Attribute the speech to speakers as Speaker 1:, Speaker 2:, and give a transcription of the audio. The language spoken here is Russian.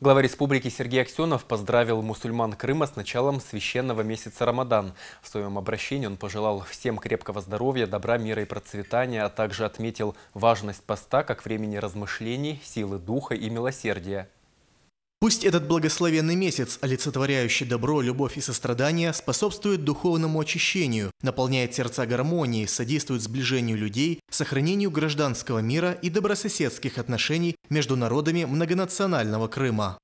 Speaker 1: Глава республики Сергей Аксенов поздравил мусульман Крыма с началом священного месяца Рамадан. В своем обращении он пожелал всем крепкого здоровья, добра, мира и процветания, а также отметил важность поста как времени размышлений, силы духа и милосердия.
Speaker 2: Пусть этот благословенный месяц, олицетворяющий добро, любовь и сострадание, способствует духовному очищению, наполняет сердца гармонии, содействует сближению людей, сохранению гражданского мира и добрососедских отношений между народами многонационального Крыма.